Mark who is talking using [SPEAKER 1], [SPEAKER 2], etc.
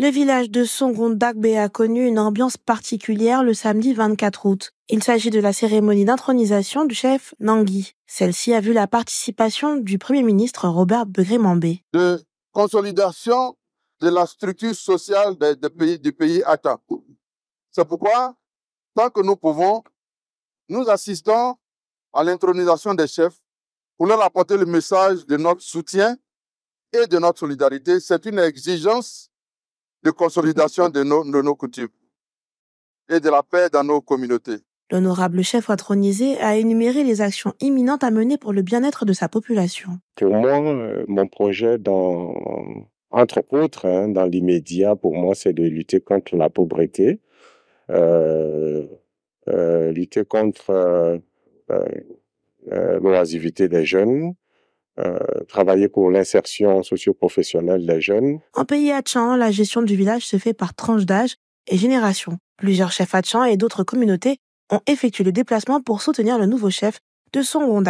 [SPEAKER 1] Le village de Songondagbé a connu une ambiance particulière le samedi 24 août. Il s'agit de la cérémonie d'intronisation du chef Nangui. Celle-ci a vu la participation du Premier ministre Robert Begrimambé.
[SPEAKER 2] De consolidation de la structure sociale des pays, du pays ATA. C'est pourquoi, tant que nous pouvons, nous assistons à l'intronisation des chefs pour leur apporter le message de notre soutien et de notre solidarité. C'est une exigence de consolidation de nos, de nos coutumes et de la paix dans nos communautés.
[SPEAKER 1] L'honorable chef patronisé a énuméré les actions imminentes à mener pour le bien-être de sa population.
[SPEAKER 3] Pour moi, euh, mon projet, dans, entre autres, hein, dans l'immédiat, pour moi, c'est de lutter contre la pauvreté, euh, euh, lutter contre euh, des jeunes, euh, travailler pour l'insertion socio-professionnelle des jeunes.
[SPEAKER 1] En pays Hachan, la gestion du village se fait par tranche d'âge et génération. Plusieurs chefs Hachan et d'autres communautés ont effectué le déplacement pour soutenir le nouveau chef de son